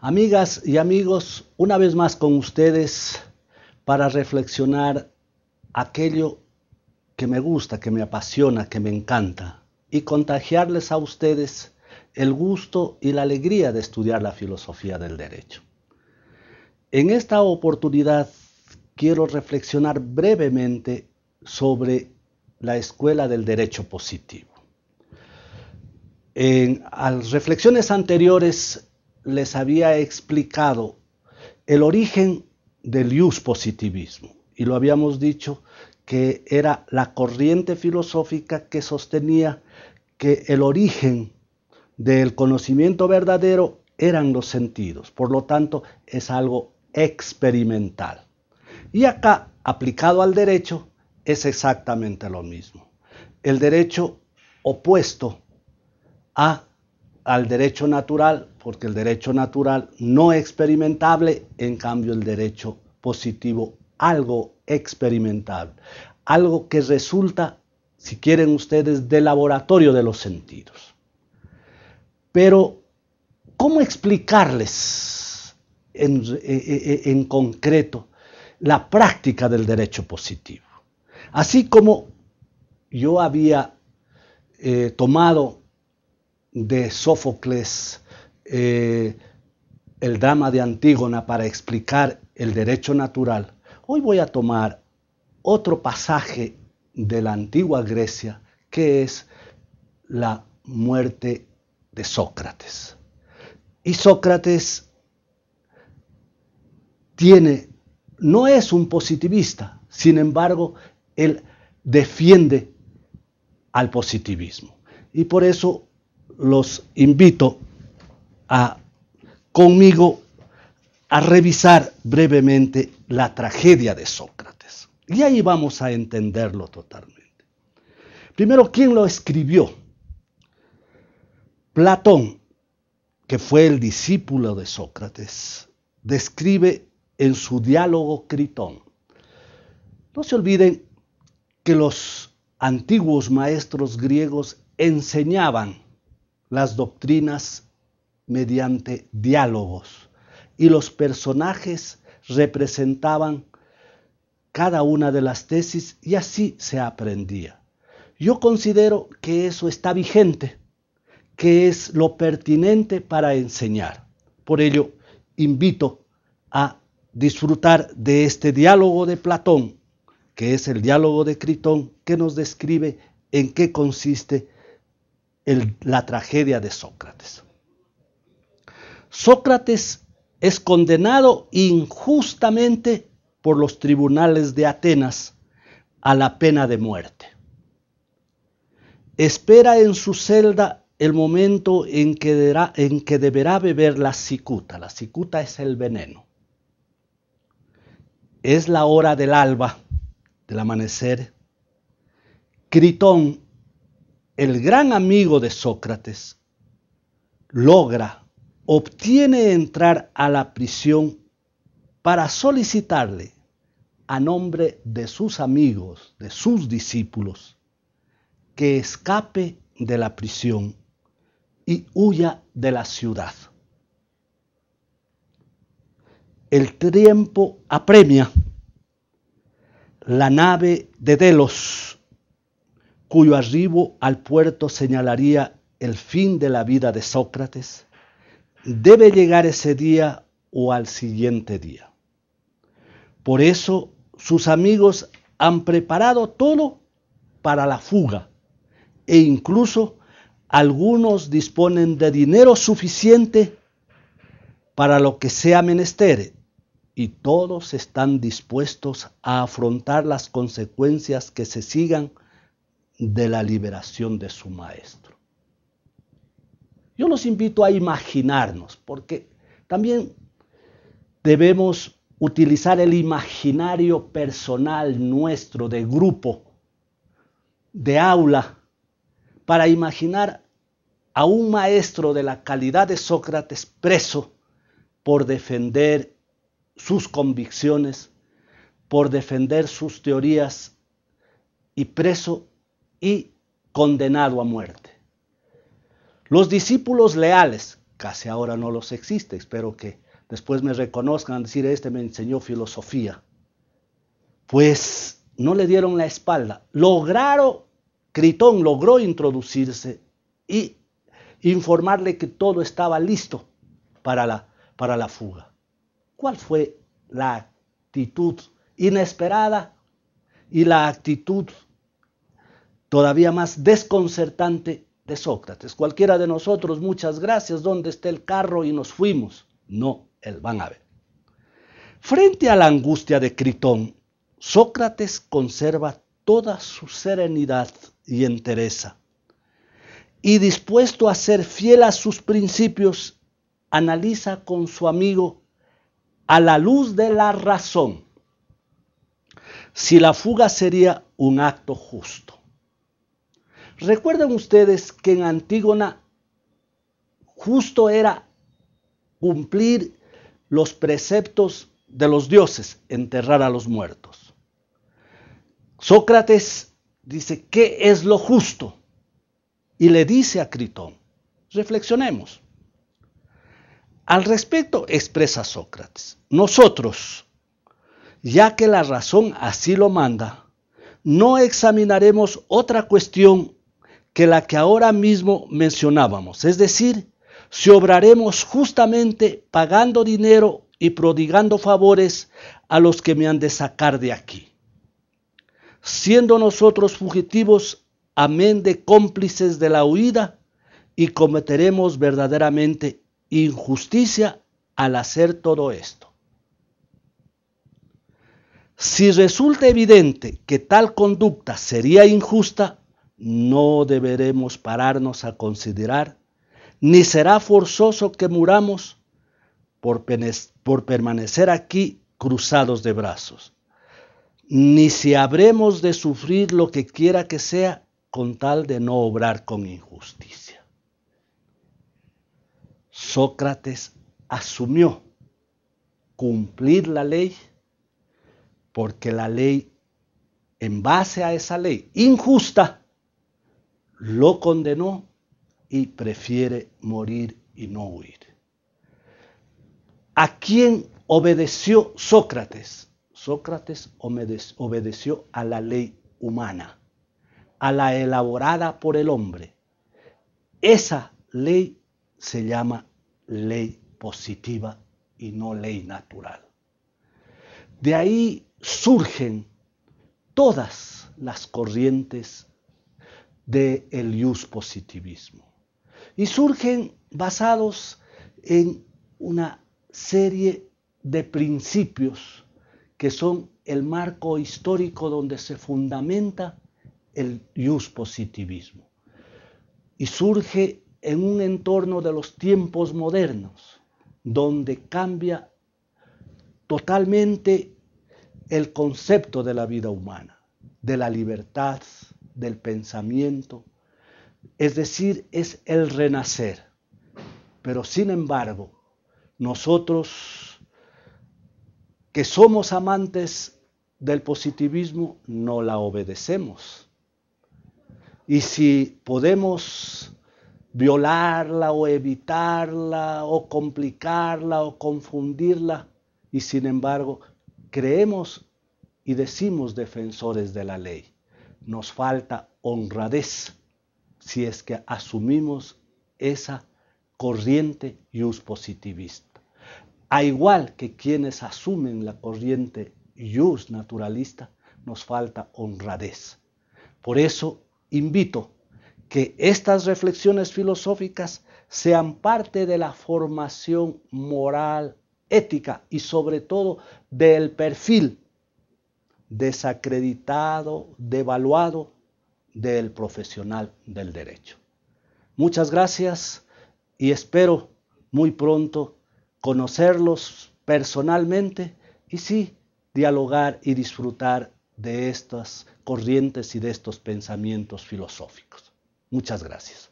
Amigas y amigos, una vez más con ustedes para reflexionar aquello que me gusta, que me apasiona, que me encanta y contagiarles a ustedes el gusto y la alegría de estudiar la filosofía del derecho. En esta oportunidad quiero reflexionar brevemente sobre la escuela del derecho positivo. En las reflexiones anteriores les había explicado el origen del ius positivismo y lo habíamos dicho que era la corriente filosófica que sostenía que el origen del conocimiento verdadero eran los sentidos, por lo tanto es algo experimental. Y acá, aplicado al derecho, es exactamente lo mismo. El derecho opuesto a, al derecho natural porque el derecho natural no experimentable, en cambio el derecho positivo, algo experimentable, algo que resulta, si quieren ustedes, del laboratorio de los sentidos. Pero, ¿cómo explicarles eh, eh, eh, en, concreto la práctica del derecho positivo? Así como yo había tomado de Sófocles eh, el drama de Antígona para explicar el derecho natural, hoy voy a tomar otro pasaje de la antigua Grecia, que es la muerte de Sócrates. Y Sócrates tiene, no es un positivista, sin embargo, él defiende al positivismo. Y por eso los invito a, conmigo a revisar brevemente la tragedia de Sócrates. Y ahí vamos a entenderlo totalmente. Primero, ¿quién lo escribió? Platón, que fue el discípulo de Sócrates, describe en su diálogo Critón. No se olviden que los antiguos maestros griegos enseñaban las doctrinas mediante diálogos. Y los personajes representaban cada una de las tesis y así se aprendía. Yo considero que eso está vigente, que es lo pertinente para enseñar. Por ello, invito a disfrutar de este diálogo de Platón, que es el diálogo de Critón, que nos describe en qué consiste la tragedia de Sócrates. Sócrates es condenado injustamente por los tribunales de Atenas a la pena de muerte. Espera en su celda el momento en que, deberá, beber la cicuta. La cicuta es el veneno. Es la hora del alba, del amanecer. Critón, el gran amigo de Sócrates, logra obtiene entrar a la prisión para solicitarle a nombre de sus amigos, de sus discípulos, que escape de la prisión y huya de la ciudad. El tiempo apremia. La nave de Delos, cuyo arribo al puerto señalaría el fin de la vida de Sócrates, debe llegar ese día o al siguiente día. Por eso sus amigos han preparado todo para la fuga e incluso algunos disponen de dinero suficiente para lo que sea menester y todos están dispuestos a afrontar las consecuencias que se sigan de la liberación de su maestro. Yo los invito a imaginarnos, porque también debemos utilizar el imaginario personal nuestro de grupo, de aula, para imaginar a un maestro de la calidad de Sócrates preso por defender sus convicciones, por defender sus teorías y preso y condenado a muerte. Los discípulos leales, casi ahora no los existe, espero que después me reconozcan, decir, este me enseñó filosofía. Pues no le dieron la espalda. Lograron, Critón logró introducirse y informarle que todo estaba listo para la, para la fuga. ¿Cuál fue la actitud inesperada y la actitud todavía más desconcertante de Sócrates. Cualquiera de nosotros, muchas gracias, ¿dónde está el carro? Y nos fuimos. No, el van a ver. Frente a la angustia de Critón, Sócrates conserva toda su serenidad y entereza. Y dispuesto a ser fiel a sus principios, analiza con su amigo a la luz de la razón si la fuga sería un acto justo. Recuerden ustedes que en Antígona justo era cumplir los preceptos de los dioses, enterrar a los muertos. Sócrates dice, ¿qué es lo justo? Y le dice a Critón, reflexionemos. Al respecto expresa Sócrates, nosotros, ya que la razón así lo manda, no examinaremos otra cuestión que la que ahora mismo mencionábamos, es decir, si obraremos justamente pagando dinero y prodigando favores a los que me han de sacar de aquí, siendo nosotros fugitivos, amén de cómplices de la huida, y cometeremos verdaderamente injusticia al hacer todo esto. Si resulta evidente que tal conducta sería injusta, no deberemos pararnos a considerar, ni será forzoso que muramos por, permanecer aquí cruzados de brazos, ni si habremos de sufrir lo que quiera que sea con tal de no obrar con injusticia. Sócrates asumió cumplir la ley porque la ley, en base a esa ley injusta, lo condenó y prefiere morir y no huir. ¿A quién obedeció Sócrates? Sócrates obedeció a la ley humana, a la elaborada por el hombre. Esa ley se llama ley positiva y no ley natural. De ahí surgen todas las corrientes del ius positivismo. Y surgen basados en una serie de principios que son el marco histórico donde se fundamenta el ius positivismo. Y surge en un entorno de los tiempos modernos, donde cambia totalmente el concepto de la vida humana, de la libertad, del pensamiento, es decir, es el renacer. Pero sin embargo, nosotros que somos amantes del positivismo no la obedecemos. Y si podemos violarla o evitarla o complicarla o confundirla, y sin embargo creemos y decimos defensores de la ley nos falta honradez si es que asumimos esa corriente yus positivista. A igual que quienes asumen la corriente yus naturalista, nos falta honradez. Por eso invito que estas reflexiones filosóficas sean parte de la formación moral, ética y sobre todo del perfil desacreditado, devaluado del profesional del derecho. Muchas gracias y espero muy pronto conocerlos personalmente y sí dialogar y disfrutar de estas corrientes y de estos pensamientos filosóficos. Muchas gracias.